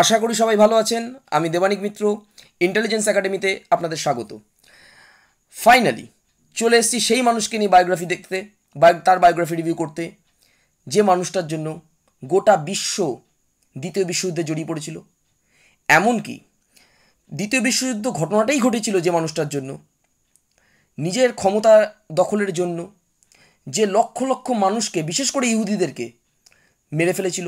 আশা করি সবাই ভালো আছেন আমি দেবানিক মিত্র ইন্টেলিজেন্স একাডেমিতে আপনাদের স্বাগত ফাইনালি চলে এসেছি সেই মানুষকে নিয়ে বায়োগ্রাফি দেখতে তার বায়োগ্রাফি রিভিউ করতে যে মানুষটার জন্য গোটা বিশ্ব দ্বিতীয় বিশ্বযুদ্ধে জড়িয়ে পড়েছিল এমনকি দ্বিতীয় বিশ্বযুদ্ধ ঘটনাটাই ঘটেছিল যে মানুষটার জন্য নিজের ক্ষমতা দখলের জন্য যে লক্ষ লক্ষ মানুষকে বিশেষ করে ইহুদিদেরকে মেরে ফেলেছিল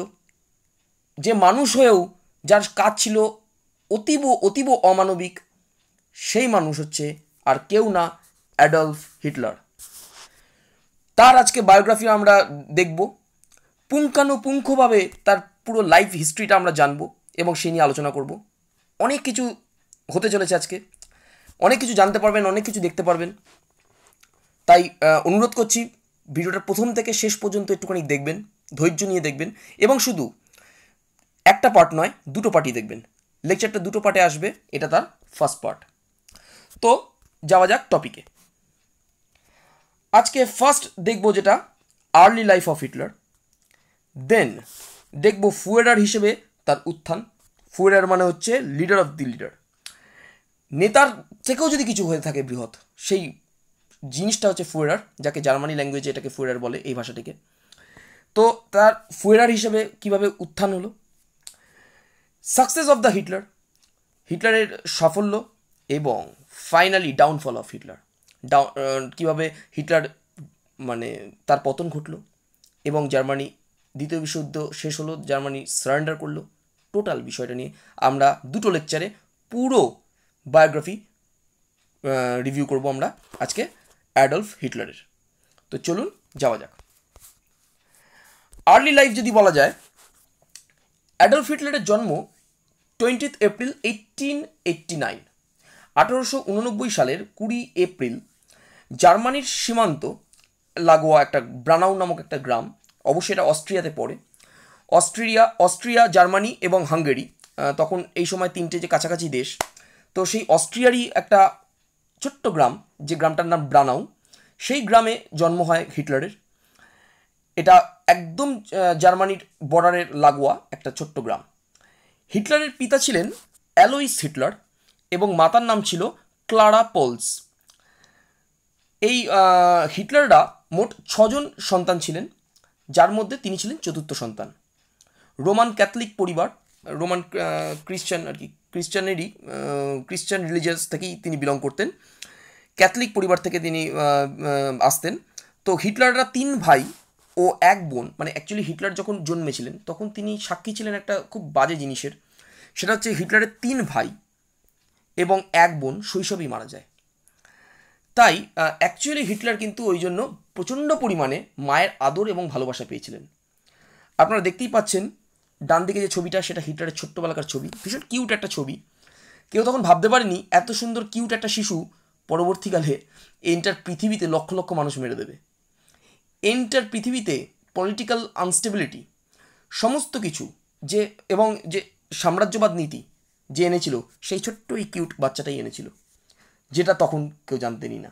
যে মানুষ হয়েও যার কাজ ছিল অতীব অতীব অমানবিক সেই মানুষ হচ্ছে আর কেউ না অ্যাডলফ হিটলার তার আজকে বায়োগ্রাফি আমরা দেখব পুঙ্খানুপুঙ্খভাবে তার পুরো লাইফ হিস্ট্রিটা আমরা জানবো এবং সে নিয়ে আলোচনা করব অনেক কিছু হতে চলেছে আজকে অনেক কিছু জানতে পারবেন অনেক কিছু দেখতে পারবেন তাই অনুরোধ করছি ভিডিওটা প্রথম থেকে শেষ পর্যন্ত একটুখানি দেখবেন ধৈর্য নিয়ে দেখবেন এবং শুধু একটা পার্ট নয় দুটো পার্টই দেখবেন লেকচারটা দুটো পার্টে আসবে এটা তার ফার্স্ট পার্ট তো যাওয়া যাক টপিকে আজকে ফার্স্ট দেখব যেটা early life of Hitler then দেখব ফুয়েডার হিসেবে তার উত্থান ফুয়েডার মানে হচ্ছে লিডার অফ দি লিডার নেতার থেকেও যদি কিছু হয়ে থাকে বৃহৎ সেই জিনিসটা হচ্ছে ফুয়েডার যাকে জার্মানি ল্যাঙ্গুয়েজে এটাকে ফুয়েডার বলে এই ভাষাটিকে তো তার ফুয়েডার হিসেবে কিভাবে উত্থান হলো সাকসেস অফ দ্য হিটলার হিটলারের সাফল্য এবং finally downfall of Hitler down কীভাবে হিটলার মানে তার পতন ঘটল এবং জার্মানি দ্বিতীয় বিশ্বযুদ্ধ শেষ হলো জার্মানি সারেন্ডার করলো টোটাল বিষয়টা নিয়ে আমরা দুটো লেকচারে পুরো বায়োগ্রাফি রিভিউ করব আমরা আজকে অ্যাডলফ হিটলারের তো চলুন যাওয়া যাক আর্লি লাইফ যদি বলা যায় অ্যাডলফ হিটলারের জন্ম twentieth April eighteen eighty nine আঠারোশো উননব্বই সালের কুড়ি এপ্রিল জার্মানির সীমান্ত লাগোয়া একটা ব্রানাউ নামক একটা গ্রাম অবশ্যই এটা অস্ট্রিয়াতে পড়ে অস্ট্রিয়া অস্ট্রিয়া জার্মানি এবং হাঙ্গেরি তখন এই সময় তিনটে যে কাছাকাছি দেশ তো সেই অস্ট্রিয়ারই একটা ছোট্ট গ্রাম যে গ্রামটার নাম ব্রানাউ সেই গ্রামে জন্ম হয় হিটলারের এটা একদম জার্মানির বর্ডারের লাগোয়া একটা ছোট্ট গ্রাম হিটলারের পিতা ছিলেন অ্যালোইস হিটলার এবং মাতার নাম ছিল ক্লারা পোলস এই হিটলাররা মোট ছজন সন্তান ছিলেন যার মধ্যে তিনি ছিলেন চতুর্থ সন্তান রোমান ক্যাথলিক পরিবার রোমান ক্রিশ্চান আর কি ক্রিশ্চানেরই ক্রিশ্চান রিলিজিয়াস থেকেই তিনি বিলং করতেন ক্যাথলিক পরিবার থেকে তিনি আসতেন তো হিটলাররা তিন ভাই ও এক বোন মানে অ্যাকচুয়ালি হিটলার যখন জন্মেছিলেন তখন তিনি সাক্ষী ছিলেন একটা খুব বাজে জিনিসের সেটা হচ্ছে হিটলারের তিন ভাই এবং এক বোন শৈশবই মারা যায় তাই অ্যাকচুয়ালি হিটলার কিন্তু ওই জন্য প্রচণ্ড পরিমাণে মায়ের আদর এবং ভালোবাসা পেয়েছিলেন আপনারা দেখতেই পাচ্ছেন ডান দিকে যে ছবিটা সেটা হিটলারের ছোট্টবেলাকার ছবি ভীষণ কিউট একটা ছবি কেউ তখন ভাবতে পারেনি এত সুন্দর কিউট একটা শিশু পরবর্তীকালে এন্টার পৃথিবীতে লক্ষ লক্ষ মানুষ মেরে দেবে এন্টার পৃথিবীতে পলিটিক্যাল আনস্টেবিলিটি সমস্ত কিছু যে এবং যে সাম্রাজ্যবাদ নীতি যে এনেছিল সেই ছোট্ট এই কিউট বাচ্চাটাই এনেছিল যেটা তখন কেউ জানতেনি না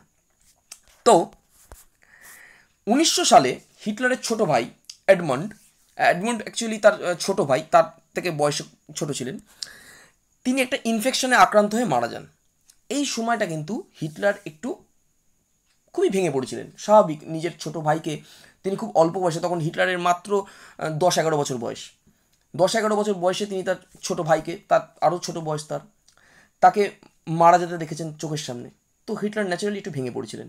তো উনিশশো সালে হিটলারের ছোট ভাই অ্যাডমন্ড অ্যাডমন্ড অ্যাকচুয়ালি তার ছোট ভাই তার থেকে বয়সে ছোট ছিলেন তিনি একটা ইনফেকশনে আক্রান্ত হয়ে মারা যান এই সময়টা কিন্তু হিটলার একটু খুবই ভেঙে পড়েছিলেন স্বাভাবিক নিজের ছোট ভাইকে তিনি খুব অল্প বয়সে তখন হিটলারের মাত্র দশ এগারো বছর বয়স দশ এগারো বছর বয়সে তিনি তার ছোট ভাইকে তার আরও ছোট বয়স তার তাকে মারা যেতে দেখেছেন চোখের সামনে তো হিটলার ন্যাচারালি একটু ভেঙে পড়েছিলেন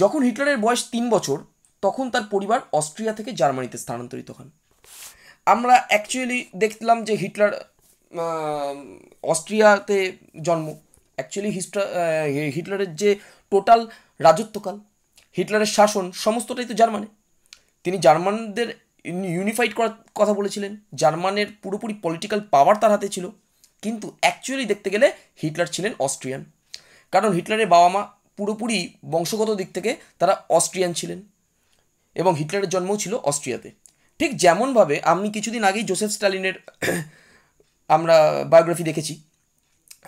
যখন হিটলারের বয়স তিন বছর তখন তার পরিবার অস্ট্রিয়া থেকে জার্মানিতে স্থানান্তরিত হন আমরা অ্যাকচুয়ালি দেখলাম যে হিটলার অস্ট্রিয়াতে জন্ম অ্যাকচুয়ালি হিস্ট্রা হিটলারের যে টোটাল রাজত্বকাল হিটলারের শাসন সমস্তটাই তো জার্মানে তিনি জার্মানদের ইউনিফাইড করার কথা বলেছিলেন জার্মানের পুরোপুরি পলিটিক্যাল পাওয়ার তার হাতে ছিল কিন্তু অ্যাকচুয়ালি দেখতে গেলে হিটলার ছিলেন অস্ট্রিয়ান কারণ হিটলারের বাবা মা পুরোপুরি বংশগত দিক থেকে তারা অস্ট্রিয়ান ছিলেন এবং হিটলারের জন্মও ছিল অস্ট্রিয়াতে ঠিক যেমনভাবে আমি কিছুদিন আগেই জোসেফ স্টালিনের আমরা বায়োগ্রাফি দেখেছি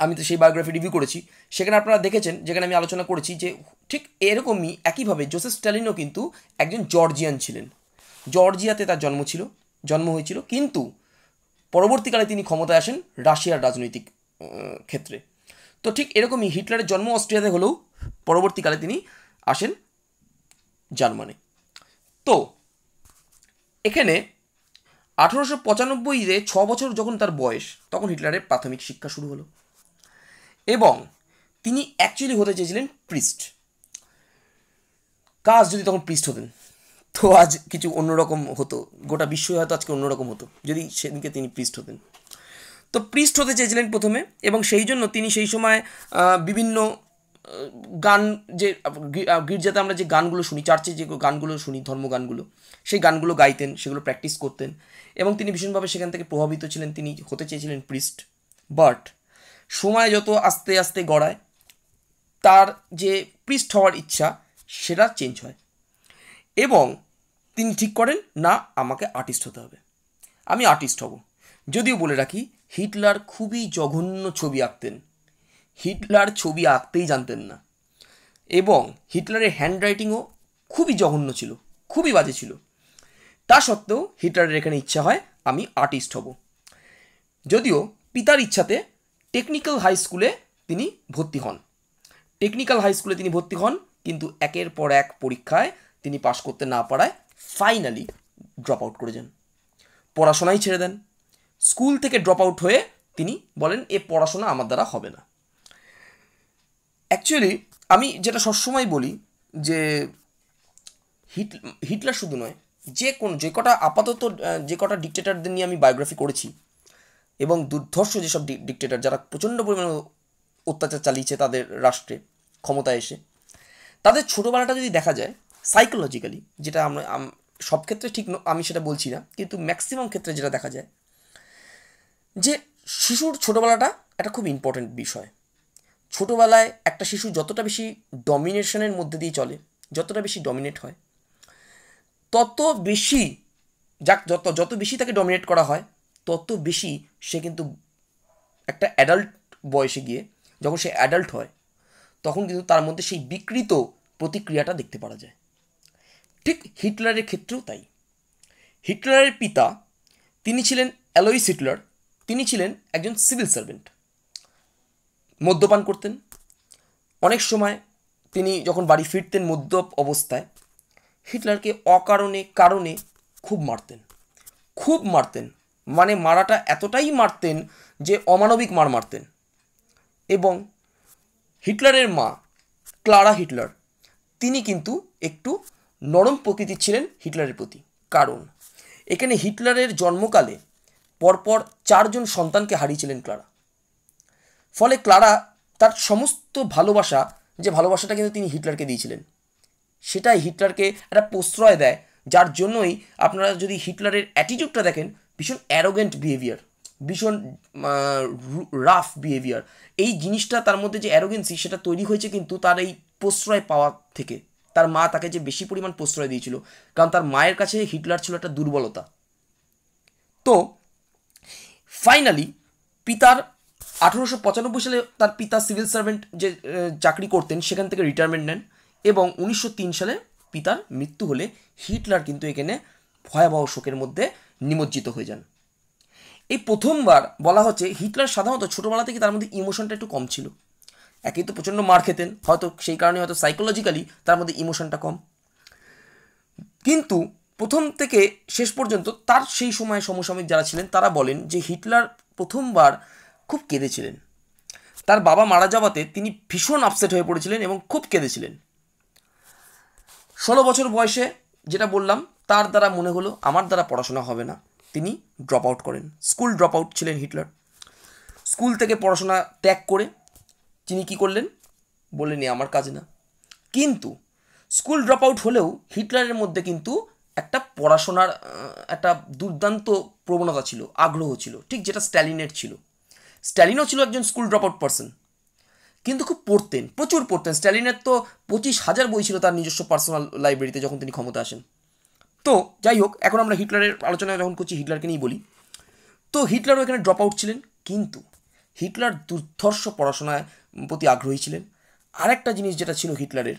আমি তো সেই বায়োগ্রাফি রিভিউ করেছি সেখানে আপনারা দেখেছেন যেখানে আমি আলোচনা করেছি যে ঠিক এরকমই একইভাবে জোসেফ স্ট্যালিনও কিন্তু একজন জর্জিয়ান ছিলেন জর্জিয়াতে তার জন্ম ছিল জন্ম হয়েছিল কিন্তু পরবর্তীকালে তিনি ক্ষমতায় আসেন রাশিয়ার রাজনৈতিক ক্ষেত্রে তো ঠিক এরকমই হিটলারের জন্ম অস্ট্রিয়াতে হলেও পরবর্তীকালে তিনি আসেন জার্মানি তো এখানে আঠেরোশো পঁচানব্বইতে ছ বছর যখন তার বয়স তখন হিটলারের প্রাথমিক শিক্ষা শুরু হলো এবং তিনি অ্যাকচুয়ালি হতে চেয়েছিলেন প্রিস্ট কাজ যদি তখন প্রিস্ট হতেন তো আজ কিছু অন্যরকম হতো গোটা বিশ্ব হয়তো আজকে অন্যরকম হতো যদি সেদিনকে তিনি পৃষ্ঠ হতেন তো পৃষ্ঠ হতে চেয়েছিলেন প্রথমে এবং সেই জন্য তিনি সেই সময় বিভিন্ন গান যে গির্জাতে আমরা যে গানগুলো শুনি চার্চে যে গানগুলো শুনি ধর্মগানগুলো সেই গানগুলো গাইতেন সেগুলো প্র্যাকটিস করতেন এবং তিনি ভীষণভাবে সেখান থেকে প্রভাবিত ছিলেন তিনি হতে চেয়েছিলেন পৃষ্ঠ বাট সময় যত আস্তে আস্তে গড়ায় তার যে পৃষ্ঠ হওয়ার ইচ্ছা সেটা চেঞ্জ হয় এবং তিনি ঠিক করেন না আমাকে আর্টিস্ট হতে হবে আমি আর্টিস্ট হব যদিও বলে রাখি হিটলার খুবই জঘন্য ছবি আঁকতেন হিটলার ছবি আঁকতেই জানতেন না এবং হিটলারের হ্যান্ড রাইটিংও খুবই জঘন্য ছিল খুবই বাজে ছিল তা সত্ত্বেও হিটলারের এখানে ইচ্ছা হয় আমি আর্টিস্ট হব যদিও পিতার ইচ্ছাতে টেকনিক্যাল হাই স্কুলে তিনি ভর্তি হন টেকনিক্যাল হাই স্কুলে তিনি ভর্তি হন কিন্তু একের পর এক পরীক্ষায় তিনি পাশ করতে না পারায় ফাইনালি ড্রপ আউট করে যান পড়াশোনাই ছেড়ে দেন স্কুল থেকে ড্রপ আউট হয়ে তিনি বলেন এ পড়াশোনা আমার দ্বারা হবে না অ্যাকচুয়ালি আমি যেটা সবসময় বলি যে হিট হিটলার শুধু নয় যে কোন যে কটা আপাতত যে কটা ডিকটেটারদের নিয়ে আমি বায়োগ্রাফি করেছি এবং দুর্ধর্ষ যেসব ডিকটেটর যারা প্রচণ্ড পরিমাণে অত্যাচার চালিয়েছে তাদের রাষ্ট্রে ক্ষমতায় এসে তাদের ছোটোবেলাটা যদি দেখা যায় সাইকোলজিক্যালি যেটা আমরা সব ক্ষেত্রে ঠিক আমি সেটা বলছি না কিন্তু ম্যাক্সিমাম ক্ষেত্রে যেটা দেখা যায় যে শিশুর ছোটোবেলাটা একটা খুব ইম্পর্ট্যান্ট বিষয় ছোটোবেলায় একটা শিশু যতটা বেশি ডমিনেশনের মধ্যে দিয়ে চলে যতটা বেশি ডমিনেট হয় তত বেশি যাক যত যত বেশি তাকে ডমিনেট করা হয় তত বেশি সে কিন্তু একটা অ্যাডাল্ট বয়সে গিয়ে যখন সে অ্যাডাল্ট হয় তখন কিন্তু তার মধ্যে সেই বিকৃত প্রতিক্রিয়াটা দেখতে পাওয়া যায় ঠিক হিটলারের ক্ষেত্রেও তাই হিটলারের পিতা তিনি ছিলেন অ্যালোইস হিটলার তিনি ছিলেন একজন সিভিল সার্ভেন্ট মদ্যপান করতেন অনেক সময় তিনি যখন বাড়ি ফিরতেন মদ্যপ অবস্থায় হিটলারকে অকারণে কারণে খুব মারতেন খুব মারতেন মানে মারাটা এতটাই মারতেন যে অমানবিক মার মারতেন এবং হিটলারের মা ক্লারা হিটলার তিনি কিন্তু একটু নরম প্রকৃতির ছিলেন হিটলারের প্রতি কারণ এখানে হিটলারের জন্মকালে পরপর চারজন সন্তানকে হারিয়েছিলেন ক্লারা ফলে ক্লারা তার সমস্ত ভালোবাসা যে ভালোবাসাটা কিন্তু তিনি হিটলারকে দিয়েছিলেন সেটাই হিটলারকে একটা প্রশ্রয় দেয় যার জন্যই আপনারা যদি হিটলারের অ্যাটিটিউডটা দেখেন ভীষণ অ্যারোগেন্ট বিহেভিয়ার ভীষণ রাফ বিহেভিয়ার এই জিনিসটা তার মধ্যে যে অ্যারোগেন্সি সেটা তৈরি হয়েছে কিন্তু তার এই প্রশ্রয় পাওয়া থেকে তার মা তাকে যে বেশি পরিমাণ প্রশ্রয় দিয়েছিল কারণ তার মায়ের কাছে হিটলার ছিল একটা দুর্বলতা তো ফাইনালি পিতার আঠেরোশো পঁচানব্বই সালে তার পিতা সিভিল সার্ভেন্ট যে চাকরি করতেন সেখান থেকে রিটায়ারমেন্ট নেন এবং উনিশশো সালে পিতার মৃত্যু হলে হিটলার কিন্তু এখানে ভয়াবহ শোকের মধ্যে নিমজ্জিত হয়ে যান এই প্রথমবার বলা হচ্ছে হিটলার সাধারণত ছোটোবেলা থেকে তার মধ্যে ইমোশনটা একটু কম ছিল একেই তো প্রচণ্ড মার খেতেন হয়তো সেই কারণে হয়তো সাইকোলজিক্যালি তার মধ্যে ইমোশনটা কম কিন্তু প্রথম থেকে শেষ পর্যন্ত তার সেই সময়ে সমসাময়িক যারা ছিলেন তারা বলেন যে হিটলার প্রথমবার খুব কেঁদেছিলেন তার বাবা মারা যাওয়াতে তিনি ভীষণ আপসেট হয়ে পড়েছিলেন এবং খুব কেঁদেছিলেন ষোলো বছর বয়সে যেটা বললাম তার দ্বারা মনে হলো আমার দ্বারা পড়াশোনা হবে না তিনি ড্রপ আউট করেন স্কুল ড্রপ আউট ছিলেন হিটলার স্কুল থেকে পড়াশোনা ত্যাগ করে তিনি কি করলেন বললেন আমার কাজ না কিন্তু স্কুল ড্রপ আউট হলেও হিটলারের মধ্যে কিন্তু একটা পড়াশোনার একটা দুর্দান্ত প্রবণতা ছিল আগ্রহ ছিল ঠিক যেটা স্ট্যালিনের ছিল স্ট্যালিনও ছিল একজন স্কুল ড্রপ আউট পার্সন কিন্তু খুব পড়তেন প্রচুর পড়তেন স্ট্যালিনের তো পঁচিশ হাজার বই ছিল তার নিজস্ব পার্সোনাল লাইব্রেরিতে যখন তিনি ক্ষমতা আসেন তো যাই হোক এখন আমরা হিটলারের আলোচনা যখন করছি হিটলারকে নিয়ে বলি তো হিটলারও এখানে ড্রপ আউট ছিলেন কিন্তু হিটলার দুর্ধর্ষ পড়াশোনায় প্রতি আগ্রহী ছিলেন আরেকটা জিনিস যেটা ছিল হিটলারের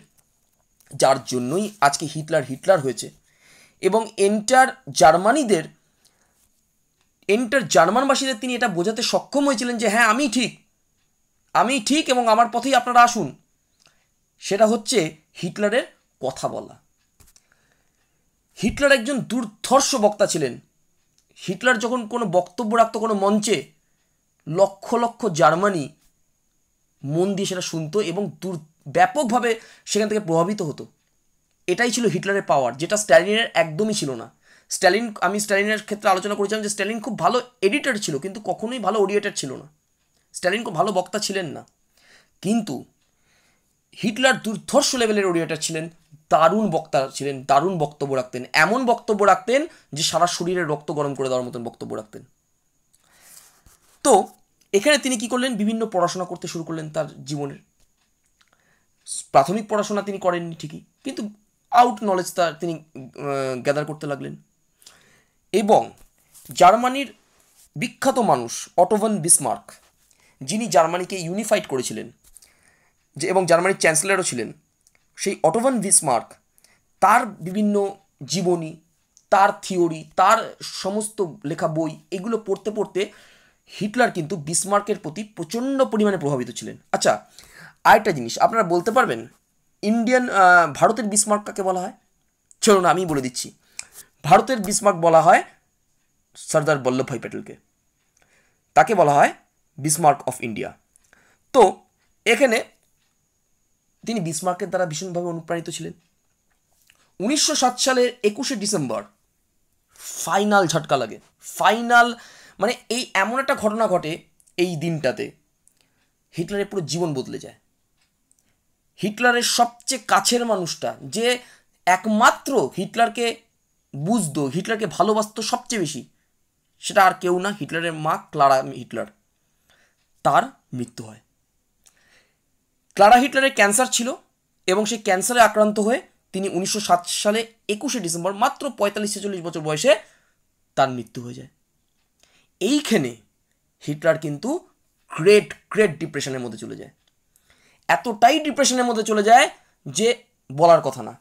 যার জন্যই আজকে হিটলার হিটলার হয়েছে এবং এন্টার জার্মানিদের এন্টার জার্মানবাসীদের তিনি এটা বোঝাতে সক্ষম হয়েছিলেন যে হ্যাঁ আমি ঠিক আমি ঠিক এবং আমার পথেই আপনারা আসুন সেটা হচ্ছে হিটলারের কথা বলা হিটলার একজন দুর্ধর্ষ বক্তা ছিলেন হিটলার যখন কোনো বক্তব্য রাখত কোনো মঞ্চে লক্ষ লক্ষ জার্মানি মন দিয়ে সেটা শুনতো এবং দুর ব্যাপকভাবে সেখান থেকে প্রভাবিত হতো এটাই ছিল হিটলারের পাওয়ার যেটা স্ট্যালিনের একদমই ছিল না স্ট্যালিন আমি স্ট্যালিনের ক্ষেত্রে আলোচনা করেছিলাম যে স্ট্যালিন খুব ভালো এডিটর ছিল কিন্তু কখনোই ভালো অডিয়েটার ছিল না স্ট্যালিন খুব ভালো বক্তা ছিলেন না কিন্তু হিটলার দুর্ধর্ষ লেভেলের অডিয়েটার ছিলেন দারুণ বক্তা ছিলেন দারুণ বক্তব্য রাখতেন এমন বক্তব্য রাখতেন যে সারা শরীরে রক্ত গরম করে দেওয়ার মতন বক্তব্য রাখতেন তো এখানে তিনি কি করলেন বিভিন্ন পড়াশোনা করতে শুরু করলেন তার জীবনের প্রাথমিক পড়াশোনা তিনি করেননি ঠিকই কিন্তু আউট নলেজ তার তিনি গ্যাদার করতে লাগলেন এবং জার্মানির বিখ্যাত মানুষ অটোভান বিসমার্ক যিনি জার্মানিকে ইউনিফাইড করেছিলেন যে এবং জার্মানির চ্যান্সেলারও ছিলেন সেই অটোভান বিসমার্ক তার বিভিন্ন জীবনী তার থিওরি তার সমস্ত লেখা বই এগুলো পড়তে পড়তে হিটলার কিন্তু বিসমার্কের প্রতি প্রচণ্ড পরিমাণে প্রভাবিত ছিলেন আচ্ছা আরেকটা জিনিস আপনারা বলতে পারবেন ইন্ডিয়ান ভারতের বিসমার্ক কাকে বলা হয় চলুন আমি বলে দিচ্ছি ভারতের বিসমার্ক বলা হয় সর্দার বল্লভভাই প্যাটেলকে তাকে বলা হয় বিসমার্ক অফ ইন্ডিয়া তো এখানে তিনি বিসমার্কের দ্বারা ভীষণভাবে অনুপ্রাণিত ছিলেন উনিশশো সাত সালের একুশে ডিসেম্বর ফাইনাল ঝটকা লাগে ফাইনাল মানে এই এমন একটা ঘটনা ঘটে এই দিনটাতে হিটলারের পুরো জীবন বদলে যায় হিটলারের সবচেয়ে কাছের মানুষটা যে একমাত্র হিটলারকে বুঝতো হিটলারকে ভালোবাসত সবচেয়ে বেশি সেটা আর কেউ না হিটলারের মা ক্লারা হিটলার তার মৃত্যু হয় ক্লারা হিটলারের ক্যান্সার ছিল এবং সেই ক্যান্সারে আক্রান্ত হয়ে তিনি উনিশশো সালে একুশে ডিসেম্বর মাত্র পঁয়তাল্লিশ ছেচল্লিশ বছর বয়সে তার মৃত্যু হয়ে যায় এইখানে হিটলার কিন্তু গ্রেট গ্রেট ডিপ্রেশনের মধ্যে চলে যায় এতটাই ডিপ্রেশনের মধ্যে চলে যায় যে বলার কথা না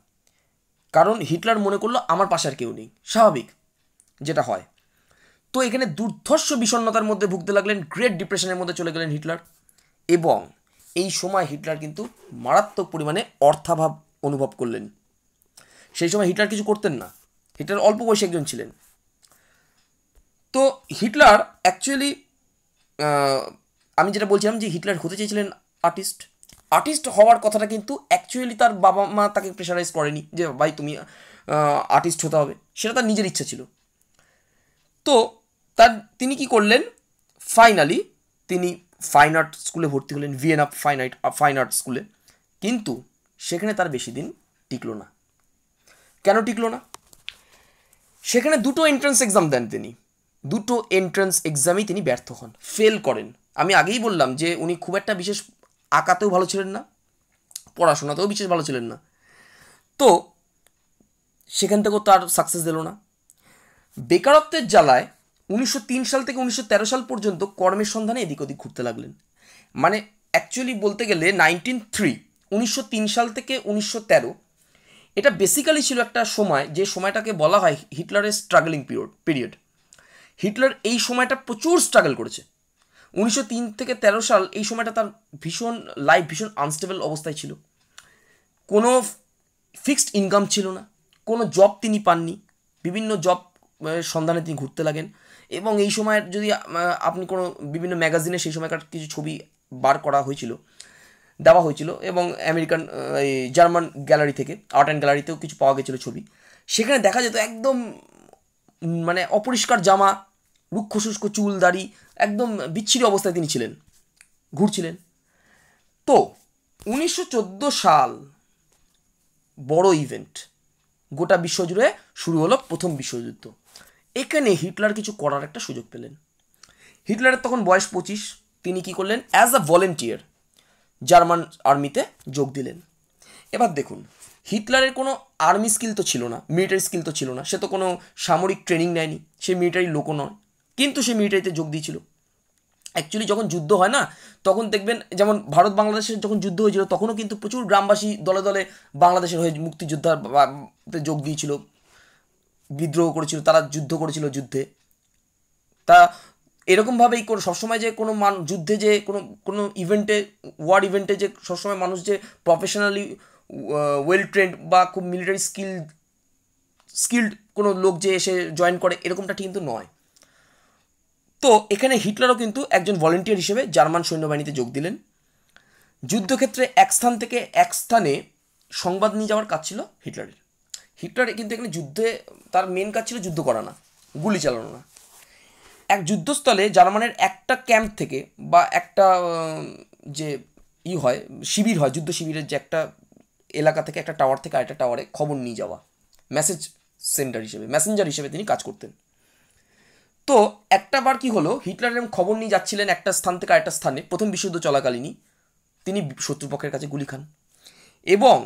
কারণ হিটলার মনে করলো আমার পাশে আর কেউ নেই স্বাভাবিক যেটা হয় তো এখানে দুর্ধর্ষ বিষণ্ণতার মধ্যে ভুগতে লাগলেন গ্রেট ডিপ্রেশনের মধ্যে চলে গেলেন হিটলার এবং এই সময় হিটলার কিন্তু মারাত্মক পরিমাণে অর্থাভাব অনুভব করলেন সেই সময় হিটলার কিছু করতেন না হিটলার অল্প বয়সী একজন ছিলেন তো হিটলার অ্যাকচুয়ালি আমি যেটা বলছিলাম যে হিটলার হতে চেয়েছিলেন আর্টিস্ট আর্টিস্ট হওয়ার কথাটা কিন্তু অ্যাকচুয়ালি তার বাবা মা তাকে প্রেশারাইজ করেনি যে ভাই তুমি আর্টিস্ট হতে হবে সেটা তার নিজের ইচ্ছা ছিল তো তার তিনি কি করলেন ফাইনালি তিনি ফাইন আর্ট স্কুলে ভর্তি হলেন Vienna fine art fine art স্কুলে কিন্তু সেখানে তার বেশি দিন টিকলো না কেন টিকলো না সেখানে দুটো এন্ট্রান্স এক্সাম দেন তিনি দুটো এন্ট্রান্স এক্সামই তিনি ব্যর্থ হন ফেল করেন আমি আগেই বললাম যে উনি খুব একটা বিশেষ আঁকাতেও ভালো ছিলেন না পড়াশোনাতেও বিশেষ ভালো ছিলেন না তো সেখান থেকেও তার সাকসেস দিল না বেকারত্বের জ্বালায় উনিশশো সাল থেকে উনিশশো সাল পর্যন্ত কর্মের সন্ধানে এদিক ওদিক ঘুরতে লাগলেন মানে অ্যাকচুয়ালি বলতে গেলে নাইনটিন থ্রি উনিশশো সাল থেকে উনিশশো এটা বেসিক্যালি ছিল একটা সময় যে সময়টাকে বলা হয় হিটলারের স্ট্রাগলিং পিরিয়ড পিরিয়ড হিটলার এই সময়টা প্রচুর স্ট্রাগল করেছে উনিশশো তিন থেকে তেরো সাল এই সময়টা তার ভীষণ লাইফ ভীষণ আনস্টেবল অবস্থায় ছিল কোনো ফিক্সড ইনকাম ছিল না কোনো জব তিনি পাননি বিভিন্ন জব সন্ধানে তিনি ঘুরতে লাগেন এবং এই সময়ের যদি আপনি কোনো বিভিন্ন ম্যাগাজিনে সেই সময়কার কিছু ছবি বার করা হয়েছিল দেওয়া হয়েছিল এবং আমেরিকান এই জার্মান গ্যালারি থেকে আর্ট অ্যান্ড গ্যালারিতেও কিছু পাওয়া গেছিলো ছবি সেখানে দেখা যেত একদম মানে অপরিষ্কার জামা রুক্ষ শুষ্ক চুল দাড়ি একদম বিচ্ছিরি অবস্থায় তিনি ছিলেন ঘুরছিলেন তো উনিশশো সাল বড় ইভেন্ট গোটা বিশ্বজুড়ে শুরু হলো প্রথম বিশ্বযুদ্ধ এখানে হিটলার কিছু করার একটা সুযোগ পেলেন হিটলারের তখন বয়স পঁচিশ তিনি কি করলেন অ্যাজ আ ভলেন্টিয়ার জার্মান আর্মিতে যোগ দিলেন এবার দেখুন হিটলারের কোনো আর্মি স্কিল তো ছিল না মিলিটারি স্কিল তো ছিল না সে তো কোনো সামরিক ট্রেনিং নেয়নি সে মিলিটারি লোকও নয় কিন্তু সে মিলিটারিতে যোগ দিয়েছিল অ্যাকচুয়ালি যখন যুদ্ধ হয় না তখন দেখবেন যেমন ভারত বাংলাদেশের যখন যুদ্ধ হয়েছিল তখনও কিন্তু প্রচুর গ্রামবাসী দলে দলে বাংলাদেশের হয়ে মুক্তিযোদ্ধার যোগ দিয়েছিল বিদ্রোহ করেছিল তারা যুদ্ধ করেছিল যুদ্ধে তা এরকমভাবেই কোনো সবসময় যে কোনো মান যুদ্ধে যে কোনো কোনো ইভেন্টে ওয়ার ইভেন্টে যে সবসময় মানুষ যে প্রফেশনালি ওয়েল ট্রেন্ড বা খুব মিলিটারি স্কিল স্কিল্ড কোনো লোক যে এসে জয়েন করে এরকমটা কিন্তু নয় তো এখানে হিটলারও কিন্তু একজন ভলেন্টিয়ার হিসেবে জার্মান সৈন্যবাহিনীতে যোগ দিলেন যুদ্ধক্ষেত্রে এক স্থান থেকে এক স্থানে সংবাদ নিয়ে যাওয়ার কাজ ছিল হিটলারের হিটলার কিন্তু এখানে যুদ্ধে তার মেন কাজ ছিল যুদ্ধ করা না গুলি চালানো না এক যুদ্ধস্থলে জার্মানের একটা ক্যাম্প থেকে বা একটা যে ই হয় শিবির হয় যুদ্ধ শিবিরের যে একটা এলাকা থেকে একটা টাওয়ার থেকে আরেকটা টাওয়ারে খবর নিয়ে যাওয়া মেসেজ সেন্টার হিসেবে মেসেঞ্জার হিসেবে তিনি কাজ করতেন তো একটা বার কী হলো হিটলার এরকম খবর নিয়ে যাচ্ছিলেন একটা স্থান থেকে আরেকটা স্থানে প্রথম বিশুদ্ধ চলাকালীনই তিনি শত্রুপক্ষের কাছে গুলি খান এবং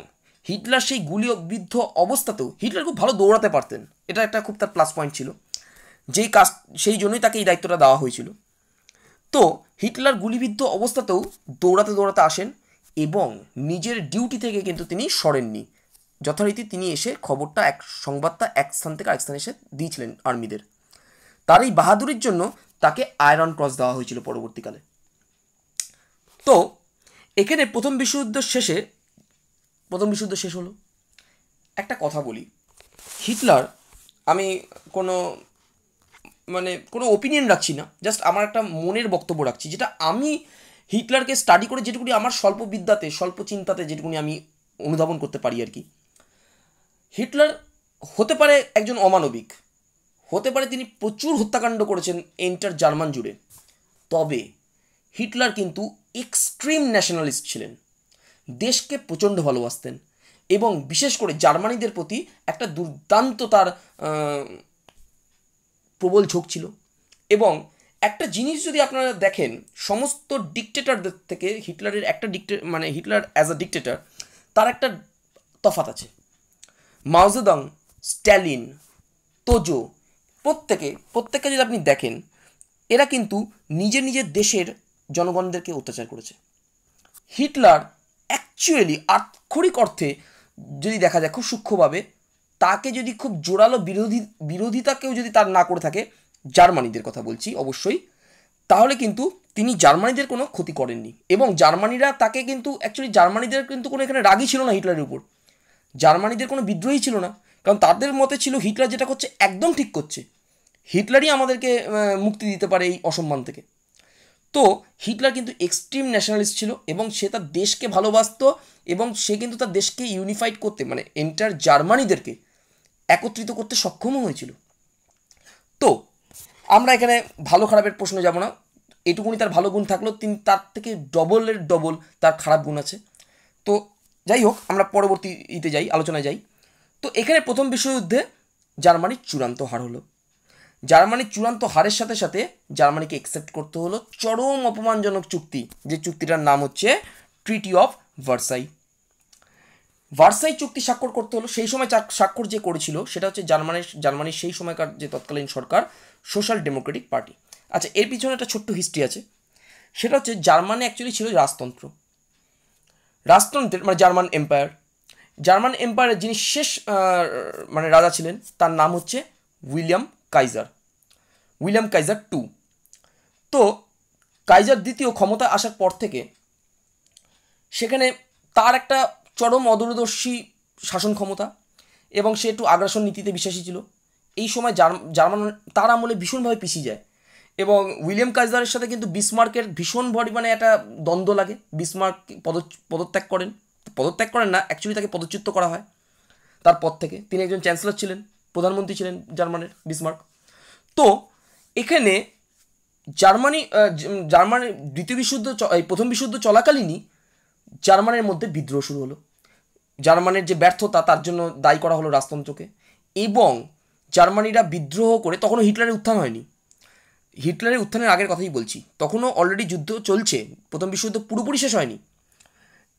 হিটলার সেই গুলিবিদ্ধ অবস্থাতেও হিটলার খুব ভালো দৌড়াতে পারতেন এটা একটা খুব তার প্লাস পয়েন্ট ছিল যেই কাজ সেই জন্যই তাকে এই দায়িত্বটা দেওয়া হয়েছিল তো হিটলার গুলিবিদ্ধ অবস্থাতেও দৌড়াতে দৌড়াতে আসেন এবং নিজের ডিউটি থেকে কিন্তু তিনি সরেননি যথারীতি তিনি এসে খবরটা এক সংবাদটা এক স্থান থেকে আরেক স্থানে এসে দিয়েছিলেন আর্মিদের তার এই বাহাদুরির জন্য তাকে আয়রন ক্রস দেওয়া হয়েছিল পরবর্তীকালে তো এখানে প্রথম বিশ্বযুদ্ধের শেষে প্রথম বিশুদ্ধ শেষ হলো একটা কথা বলি হিটলার আমি কোনো মানে কোনো ওপিনিয়ন রাখছি না জাস্ট আমার একটা মনের বক্তব্য রাখছি যেটা আমি হিটলারকে স্টাডি করে যেটুকুনি আমার স্বল্প বিদ্যাতে স্বল্প চিন্তাতে যেটুকুনি আমি অনুধাবন করতে পারি আর কি হিটলার হতে পারে একজন অমানবিক হতে পারে তিনি প্রচুর হত্যাকাণ্ড করেছেন এন্টার জার্মান জুড়ে তবে হিটলার কিন্তু এক্সট্রিম ন্যাশনালিস্ট ছিলেন দেশকে প্রচণ্ড ভালোবাসতেন এবং বিশেষ করে জার্মানিদের প্রতি একটা দুর্দান্ত তার প্রবল ঝোঁক ছিল এবং একটা জিনিস যদি আপনারা দেখেন সমস্ত ডিকটেটারদের থেকে হিটলারের একটা ডিকটে মানে হিটলার অ্যাজ আ ডিকটেটার তার একটা তফাত আছে মাউজেদং স্ট্যালিন তোজো প্রত্যেকে প্রত্যেককে যদি আপনি দেখেন এরা কিন্তু নিজের নিজের দেশের জনগণদেরকে অত্যাচার করেছে হিটলার অ্যাকচুয়ালি আক্ষরিক অর্থে যদি দেখা যায় খুব সূক্ষ্মভাবে তাকে যদি খুব জোরালো বিরোধী বিরোধিতাকেও যদি তার না করে থাকে জার্মানিদের কথা বলছি অবশ্যই তাহলে কিন্তু তিনি জার্মানিদের কোনো ক্ষতি করেননি এবং জার্মানিরা তাকে কিন্তু অ্যাকচুয়ালি জার্মানিদের কিন্তু কোনো এখানে রাগই ছিল না হিটলারের উপর জার্মানিদের কোনো বিদ্রোহী ছিল না কারণ তাদের মতে ছিল হিটলার যেটা করছে একদম ঠিক করছে হিটলারই আমাদেরকে মুক্তি দিতে পারে এই অসম্মান থেকে তো হিটলার কিন্তু এক্সট্রিম ন্যাশনালিস্ট ছিল এবং সে তার দেশকে ভালোবাসত এবং সে কিন্তু তার দেশকে ইউনিফাইড করতে মানে এন্টার জার্মানিদেরকে একত্রিত করতে সক্ষমও হয়েছিল তো আমরা এখানে ভালো খারাপের প্রশ্ন যাব না এটুকুনি তার ভালো গুণ থাকলো তিনি তার থেকে ডবলের ডবল তার খারাপ গুণ আছে তো যাই হোক আমরা পরবর্তী ইতে যাই আলোচনায় যাই তো এখানে প্রথম বিশ্বযুদ্ধে জার্মানির চূড়ান্ত হার হলো জার্মানির চূড়ান্ত হারের সাথে সাথে জার্মানিকে একসেপ্ট করতে হলো চরম অপমানজনক চুক্তি যে চুক্তিটার নাম হচ্ছে ট্রিটি অফ ভার্সাই ভার্সাই চুক্তি স্বাক্ষর করতে হলো সেই সময় স্বাক্ষর যে করেছিল সেটা হচ্ছে জার্মানির জার্মানির সেই সময়কার যে তৎকালীন সরকার সোশ্যাল ডেমোক্রেটিক পার্টি আচ্ছা এর পিছনে একটা ছোট্ট হিস্ট্রি আছে সেটা হচ্ছে জার্মানি অ্যাকচুয়ালি ছিল রাজতন্ত্র রাজতন্ত্রের মানে জার্মান এম্পায়ার জার্মান এম্পায়ারের যিনি শেষ মানে রাজা ছিলেন তার নাম হচ্ছে William Kaiser William Kaiser two তো কাইজার দ্বিতীয় ক্ষমতা আসার পর থেকে সেখানে তার একটা চরম অদূরদর্শী শাসন ক্ষমতা এবং সে একটু আগ্রাসন নীতিতে বিশ্বাসী ছিল এই সময় জার্মান তার আমলে ভীষণভাবে পিছিয়ে যায় এবং উইলিয়াম কাইজারের সাথে কিন্তু বিসমার্কের ভীষণ পরিমাণে একটা দ্বন্দ্ব লাগে বিসমার্ক পদ পদত্যাগ করেন পদত্যাগ করেন না অ্যাকচুয়ালি তাকে পদচ্যুত করা হয় তার পর থেকে তিনি একজন চ্যান্সেলর ছিলেন প্রধানমন্ত্রী ছিলেন জার্মানির বিসমার্ক তো এখানে জার্মানি জার্মানি দ্বিতীয় বিশুদ্ধ এই প্রথম বিশুদ্ধ চলাকালীনই জার্মানের মধ্যে বিদ্রোহ শুরু হলো জার্মানের যে ব্যর্থতা তার জন্য দায়ী করা হলো রাজতন্ত্রকে এবং জার্মানিরা বিদ্রোহ করে তখনও হিটলারের উত্থান হয়নি হিটলারের উত্থানের আগের কথাই বলছি তখনও অলরেডি যুদ্ধ চলছে প্রথম বিশ্বযুদ্ধ পুরোপুরি শেষ হয়নি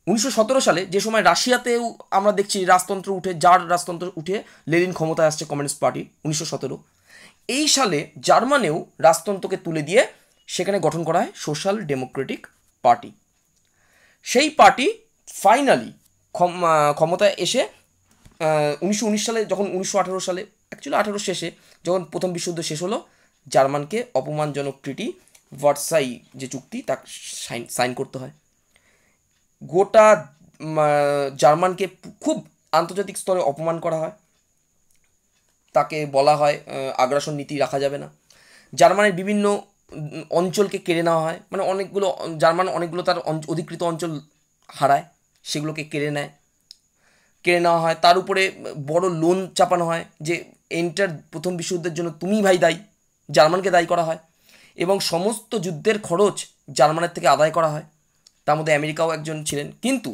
উনিশশো সালে যে সময় রাশিয়াতেও আমরা দেখছি রাজতন্ত্র উঠে জার রাজতন্ত্র উঠে লেলিন ক্ষমতায় আসছে কমিউনিস্ট পার্টি উনিশশো এই সালে জার্মানেও রাজতন্ত্রকে তুলে দিয়ে সেখানে গঠন করা হয় সোশ্যাল ডেমোক্রেটিক পার্টি সেই পার্টি ফাইনালি ক্ষমতায় এসে উনিশশো সালে যখন উনিশশো সালে অ্যাকচুয়ালি আঠারো শেষে যখন প্রথম বিশ্বযুদ্ধ শেষ হলো জার্মানকে অপমানজনক ট্রিটি ভার্সাই যে চুক্তি তা সাইন করতে হয় গোটা জার্মানকে খুব আন্তর্জাতিক স্তরে অপমান করা হয় তাকে বলা হয় আগ্রাসন নীতি রাখা যাবে না জার্মানের বিভিন্ন অঞ্চলকে কেড়ে নেওয়া হয় মানে অনেকগুলো জার্মান অনেকগুলো তার অধিকৃত অঞ্চল হারায় সেগুলোকে কেড়ে নেয় কেড়ে নেওয়া হয় তার উপরে বড় লোন চাপানো হয় যে এন্টার প্রথম বিশ্বযুদ্ধের জন্য তুমি ভাই দায়ী জার্মানকে দায়ী করা হয় এবং সমস্ত যুদ্ধের খরচ জার্মানের থেকে আদায় করা হয় তার মধ্যে আমেরিকাও একজন ছিলেন কিন্তু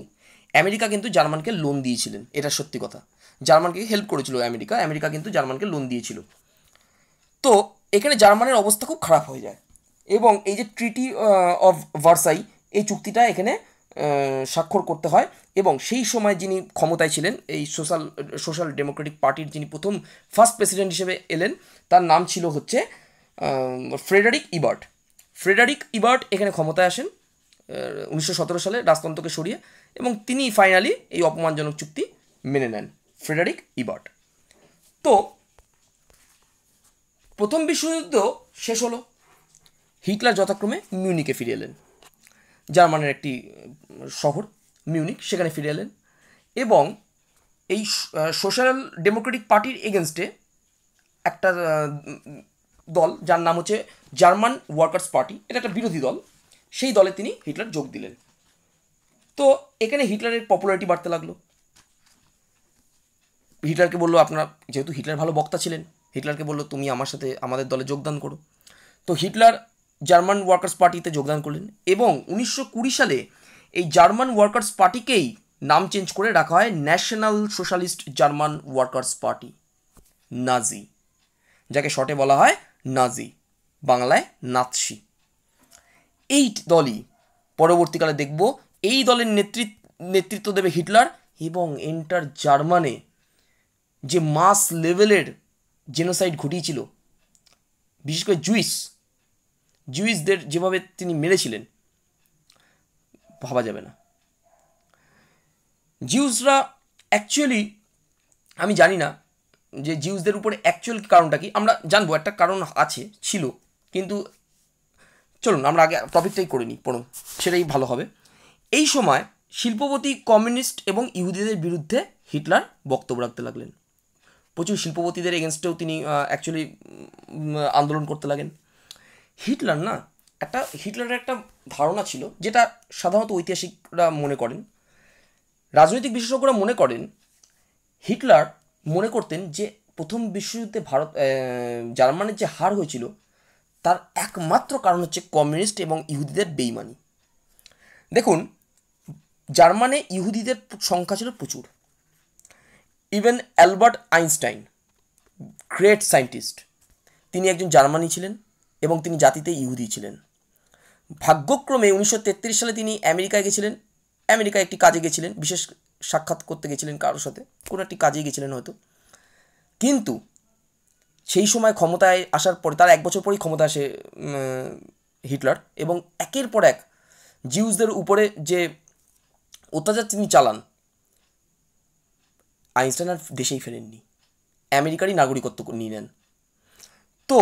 আমেরিকা কিন্তু জার্মানকে লোন দিয়েছিলেন এটা সত্যি কথা জার্মানকে হেল্প করেছিল আমেরিকা আমেরিকা কিন্তু জার্মানকে লোন দিয়েছিল তো এখানে জার্মানের অবস্থা খুব খারাপ হয়ে যায় এবং এই যে ট্রিটি অফ ভার্সাই এই চুক্তিটা এখানে স্বাক্ষর করতে হয় এবং সেই সময় যিনি ক্ষমতায় ছিলেন এই সোশ্যাল সোশ্যাল ডেমোক্রেটিক পার্টির যিনি প্রথম ফার্স্ট প্রেসিডেন্ট হিসেবে এলেন তার নাম ছিল হচ্ছে ফ্রেডারিক ইবার্ট ফ্রেডারিক ইবার্ট এখানে ক্ষমতায় আসেন উনিশশো সালে রাজতন্ত্রকে সরিয়ে এবং তিনি ফাইনালি এই অপমানজনক চুক্তি মেনে নেন ফ্রেডারিক ইবার্ট তো প্রথম বিশ্বযুদ্ধ শেষ হলো হিটলার যথাক্রমে মিউনিকে ফিরে এলেন জার্মানের একটি শহর মিউনিক সেখানে ফিরে এলেন এবং এই সোশ্যাল ডেমোক্রেটিক পার্টির এগেনস্টে একটা দল যার নাম হচ্ছে জার্মান ওয়ার্কার্স পার্টি এটা একটা বিরোধী দল সেই দলে তিনি হিটলার যোগ দিলেন তো এখানে হিটলারের পপুলারিটি বাড়তে লাগলো হিটলারকে বললো আপনারা যেহেতু হিটলার ভালো বক্তা ছিলেন হিটলারকে বললো তুমি আমার সাথে আমাদের দলে যোগদান করো তো হিটলার জার্মান ওয়ার্কার্স পার্টিতে যোগদান করলেন এবং উনিশশো কুড়ি সালে এই জার্মান ওয়ার্কার্স পার্টিকেই নাম চেঞ্জ করে রাখা হয় National Socialist German Workers Party Nazi যাকে শর্টে বলা হয় নাজি বাংলায় নাৎসি এইট দলই পরবর্তীকালে দেখব এই দলের নেতৃত্ব নেতৃত্ব দেবে হিটলার এবং এন্টার জার্মানে যে মাস লেভেলের জেনোসাইড ঘটিয়েছিল বিশেষ করে জুইস জুইসদের যেভাবে তিনি মেরেছিলেন ভাবা যাবে না জিউসরা অ্যাকচুয়ালি আমি জানি না যে জিউসদের উপরে অ্যাকচুয়াল কারণটা কি আমরা জানবো একটা কারণ আছে ছিল কিন্তু চলুন আমরা আগে টপিকটাই করে নিই পড়ুন সেটাই ভালো হবে এই সময় শিল্পপতি কমিউনিস্ট এবং ইহুদিদের বিরুদ্ধে হিটলার বক্তব্য রাখতে লাগলেন প্রচুর শিল্পপতিদের এগেনস্টেও তিনি অ্যাকচুয়ালি আন্দোলন করতে লাগেন হিটলার না একটা হিটলারের একটা ধারণা ছিল যেটা সাধারণত ঐতিহাসিকরা মনে করেন রাজনৈতিক বিশেষজ্ঞরা মনে করেন হিটলার মনে করতেন যে প্রথম বিশ্বযুদ্ধে ভারত জার্মানির যে হার হয়েছিল তার একমাত্র কারণ হচ্ছে কমিউনিস্ট এবং ইহুদিদের বেইমানি দেখুন জার্মানে ইহুদিদের সংখ্যা ছিল প্রচুর even Albert Einstein great scientist তিনি একজন জার্মানি ছিলেন এবং তিনি জাতিতে ইহুদি ছিলেন ভাগ্যক্রমে উনিশশো সালে তিনি আমেরিকায় গেছিলেন আমেরিকায় একটি কাজে গেছিলেন বিশেষ সাক্ষাৎ করতে গেছিলেন কারোর সাথে কোনো একটি কাজে গেছিলেন হয়তো কিন্তু সেই সময় ক্ষমতায় আসার পরে তার এক বছর পরেই ক্ষমতা আসে হিটলার এবং একের পর এক জিউসদের উপরে যে অত্যাচার তিনি চালান আইনস্টাইন আর দেশেই ফেরেননি আমেরিকারই নাগরিকত্ব নিয়ে নেন তো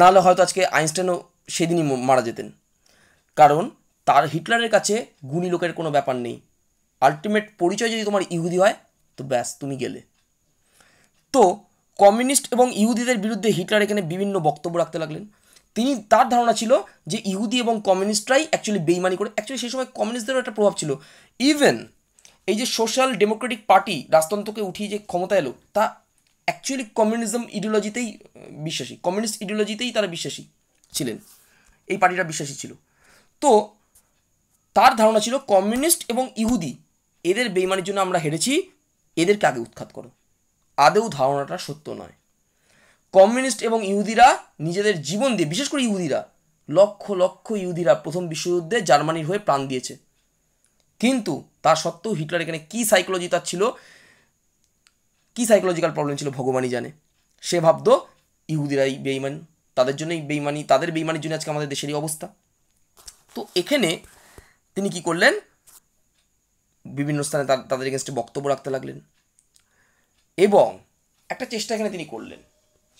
নাহলে হয়তো আজকে আইনস্টাইনও সেদিনই মারা যেতেন কারণ তার হিটলারের কাছে গুণী লোকের কোনো ব্যাপার নেই আলটিমেট পরিচয় যদি তোমার ইহুদি হয় তো ব্যাস তুমি গেলে তো কমিউনিস্ট এবং ইহুদিদের বিরুদ্ধে হিটলার এখানে বিভিন্ন বক্তব্য রাখতে লাগলেন তিনি তার ধারণা ছিল যে ইহুদি এবং কমিউনিস্টরাই অ্যাকচুয়ালি বেইমানি করে অ্যাকচুয়ালি সেই সময় কমিউনিস্টদেরও একটা প্রভাব ছিল ইভেন এই যে সোশ্যাল ডেমোক্রেটিক পার্টি রাজতন্ত্রকে উঠিয়ে যে ক্ষমতা এলো তা অ্যাকচুয়ালি কমিউনিজম ইডিওলজিতেই বিশ্বাসী কমিউনিস্ট ইডিওলজিতেই তারা বিশ্বাসী ছিলেন এই পার্টিটা বিশ্বাসী ছিল তো তার ধারণা ছিল কমিউনিস্ট এবং ইহুদি এদের বেইমানির জন্য আমরা হেরেছি এদেরকে আগে উৎখাত করো আদৌ ধারণাটা সত্য নয় কমিউনিস্ট এবং ইহুদিরা নিজেদের জীবন দিয়ে বিশেষ করে ইহুদিরা লক্ষ লক্ষ ইহুদিরা প্রথম বিশ্বযুদ্ধে জার্মানির হয়ে প্রাণ দিয়েছে কিন্তু তা সত্ত্বেও হিটলার এখানে কী সাইকোলজি তার ছিল কী সাইকোলজিক্যাল প্রবলেম ছিল ভগবানই জানে সে ভাবত ইহুদিরাই বেইমানি তাদের জন্যই বেইমানি তাদের বেইমানির জন্য আজকে আমাদের দেশেরই অবস্থা তো এখানে তিনি কি করলেন বিভিন্ন স্থানে তাদের এগেনস্টে বক্তব্য রাখতে লাগলেন এবং একটা চেষ্টা এখানে তিনি করলেন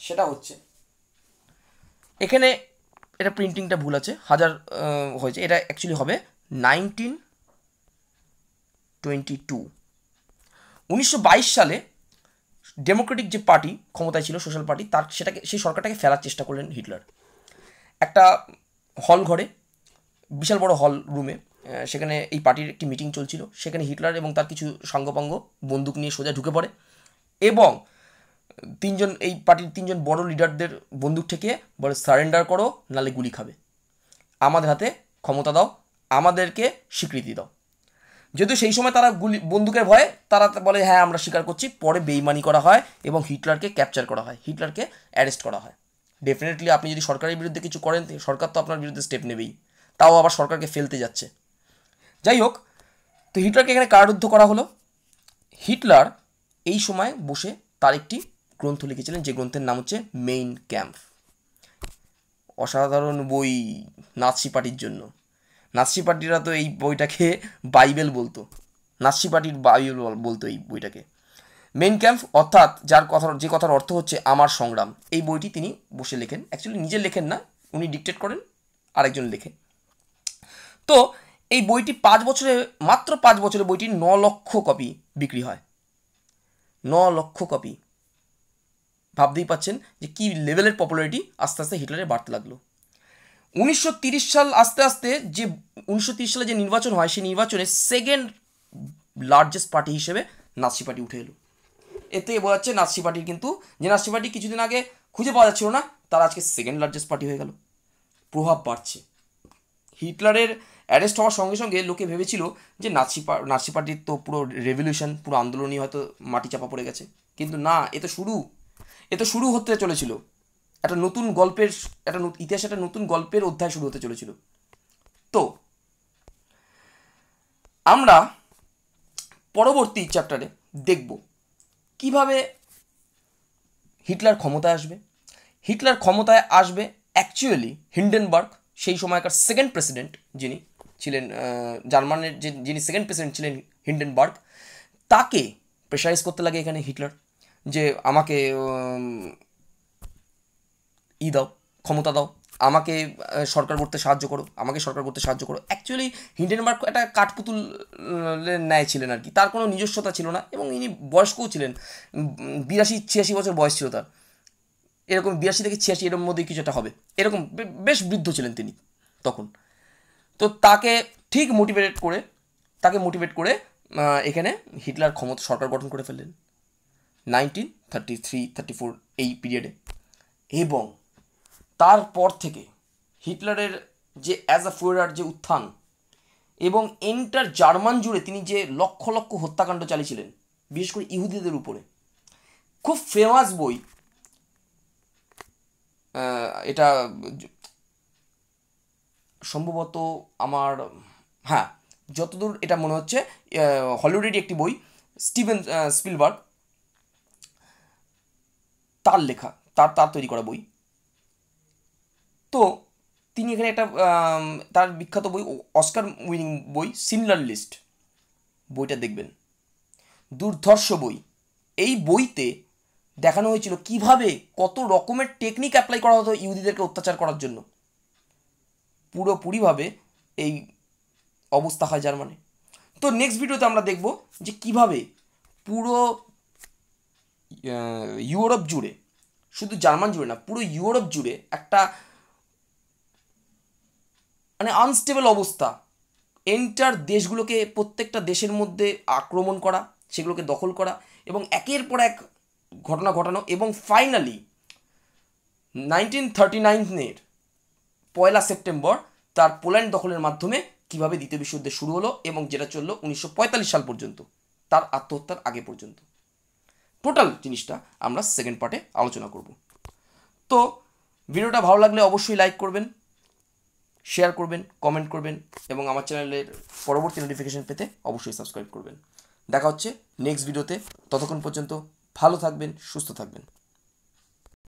সেটা হচ্ছে এখানে এটা প্রিন্টিংটা ভুল আছে হাজার হয়েছে এটা অ্যাকচুয়ালি হবে নাইনটিন টোয়েন্টি টু উনিশশো সালে ডেমোক্রেটিক যে পার্টি ক্ষমতায় ছিল সোশ্যাল পার্টি তার সেটাকে সেই সরকারটাকে ফেলার চেষ্টা করলেন হিটলার একটা হল ঘরে বিশাল বড় হল রুমে সেখানে এই পার্টির একটি মিটিং চলছিল সেখানে হিটলার এবং তার কিছু সাঙ্গপাঙ্গ বন্দুক নিয়ে সোজা ঢুকে পড়ে এবং তিনজন এই পার্টির তিনজন বড় লিডারদের বন্দুক থেকে বলে সারেন্ডার করো নালে গুলি খাবে আমাদের হাতে ক্ষমতা দাও আমাদেরকে স্বীকৃতি দাও যদিও সেই সময় তারা গুলি বন্দুকের ভয়ে তারা বলে হ্যাঁ আমরা স্বীকার করছি পরে বেইমানি করা হয় এবং হিটলারকে ক্যাপচার করা হয় হিটলারকে অ্যারেস্ট করা হয় ডেফিনেটলি আপনি যদি সরকারের বিরুদ্ধে কিছু করেন সরকার তো আপনার বিরুদ্ধে স্টেপ নেবেই তাও আবার সরকারকে ফেলতে যাচ্ছে যাই হোক তো হিটলারকে এখানে কারারুদ্ধ করা হলো হিটলার এই সময় বসে তার একটি গ্রন্থ লিখেছিলেন যে গ্রন্থের নাম হচ্ছে মেইন ক্যাম্প অসাধারণ বই নাৎসি পার্টির জন্য নাৎসি পার্টিরা তো এই বইটাকে বাইবেল বলতো নাৎসি পার্টির বাইবেল বলতো এই বইটাকে মেন ক্যাম্প অর্থাৎ যার কথার যে কথার অর্থ হচ্ছে আমার সংগ্রাম এই বইটি তিনি বসে লেখেন অ্যাকচুয়ালি নিজে লেখেন না উনি ডিকটেট করেন আরেকজন লেখে তো এই বইটি পাঁচ বছরে মাত্র পাঁচ বছরে বইটি ন লক্ষ কপি বিক্রি হয় ন লক্ষ কপি ভাবতেই পাচ্ছেন যে কি লেভেলের পপুলারিটি আস্তে আস্তে হিটলারের বাড়তে লাগলো উনিশশো সাল আস্তে আস্তে যে উনিশশো সালে যে নির্বাচন হয় সেই নির্বাচনে সেকেন্ড লার্জেস্ট পার্টি হিসেবে নাসি পার্টি উঠে এলো এতে বোঝা যাচ্ছে নাসি পার্টির কিন্তু যে নাসি পার্টি কিছুদিন আগে খুঁজে পাওয়া যাচ্ছিল না তারা আজকে সেকেন্ড লার্জেস্ট পার্টি হয়ে গেল প্রভাব বাড়ছে হিটলারের অ্যারেস্ট হওয়ার সঙ্গে সঙ্গে লোকে ভেবেছিল যে নাৎসি নাৎসি পার্টির তো পুরো রেভলিউশন পুরো আন্দোলনই হয়তো মাটি চাপা পড়ে গেছে কিন্তু না এ তো শুরু এ তো শুরু হতে চলেছিল একটা নতুন গল্পের একটা ইতিহাসে একটা নতুন গল্পের অধ্যায় শুরু হতে চলেছিল তো আমরা পরবর্তী চ্যাপ্টারে দেখব কিভাবে হিটলার ক্ষমতায় আসবে হিটলার ক্ষমতায় আসবে অ্যাকচুয়ালি হিন্ডেনবার্গ সেই সময়কার সেকেন্ড প্রেসিডেন্ট যিনি ছিলেন জার্মানের যে যিনি সেকেন্ড প্রেসিডেন্ট ছিলেন হিন্ডেনবার্গ তাকে প্রেশারাইজ করতে লাগে এখানে হিটলার যে আমাকে ই দাও ক্ষমতা দাও আমাকে সরকার করতে সাহায্য করো আমাকে সরকার করতে সাহায্য করো অ্যাকচুয়ালি হিন্ডেনবার্গ একটা কাঠপুতুল ন্যায় ছিলেন আর কি তার কোনো নিজস্বতা ছিল না এবং ইনি বয়স্কও ছিলেন বিরাশি ছিয়াশি বছর বয়স ছিল তার এরকম বিরাশি থেকে ছিয়াশি এরম মধ্যে কিছু একটা হবে এরকম বেশ বৃদ্ধ ছিলেন তিনি তখন তো তাকে ঠিক মোটিভেটেড করে তাকে মোটিভেট করে এখানে হিটলার ক্ষমতা সরকার গঠন করে ফেললেন nineteen thirty three thirty four এই পিরিয়ডে এবং তারপর থেকে হিটলারের যে অ্যাজ আ ফুয়ার যে উত্থান এবং এন্টার জার্মান জুড়ে তিনি যে লক্ষ লক্ষ হত্যাকাণ্ড চালিয়েছিলেন বিশেষ করে ইহুদিদের উপরে খুব ফেমাস বই এটা সম্ভবত আমার হ্যাঁ যতদূর এটা মনে হচ্ছে হলিউডেরই একটি বই স্টিভেন স্পিলবার্গ তার লেখা তার তার তৈরি করা বই তো তিনি এখানে একটা তার বিখ্যাত বই অস্কার উইনিং বই সিমলার লিস্ট বইটা দেখবেন দুর্ধর্ষ বই এই বইতে দেখানো হয়েছিল কিভাবে কত রকমের টেকনিক অ্যাপ্লাই করা হতো ইহুদিদেরকে অত্যাচার করার জন্য পুরোপুরিভাবে এই অবস্থা হয় জার্মানি তো নেক্সট ভিডিওতে আমরা দেখব যে কিভাবে পুরো ইউরোপ জুড়ে শুধু জার্মান জুড়ে না পুরো ইউরোপ জুড়ে একটা মানে আনস্টেবল অবস্থা এন্টার দেশগুলোকে প্রত্যেকটা দেশের মধ্যে আক্রমণ করা সেগুলোকে দখল করা এবং একের পর এক ঘটনা ঘটানো এবং ফাইনালি নাইনটিন থার্টি নাইনের পয়লা সেপ্টেম্বর তার পোল্যান্ড দখলের মাধ্যমে কিভাবে দ্বিতীয় বিশ্বযুদ্ধে শুরু হলো এবং যেটা চললো উনিশশো সাল পর্যন্ত তার আত্মহত্যার আগে পর্যন্ত টোটাল জিনিসটা আমরা সেকেন্ড পার্টে আলোচনা করব তো ভিডিওটা ভালো লাগলে অবশ্যই লাইক করবেন শেয়ার করবেন কমেন্ট করবেন এবং আমার চ্যানেলের পরবর্তী নোটিফিকেশান পেতে অবশ্যই সাবস্ক্রাইব করবেন দেখা হচ্ছে নেক্সট ভিডিওতে ততক্ষণ পর্যন্ত ভালো থাকবেন সুস্থ থাকবেন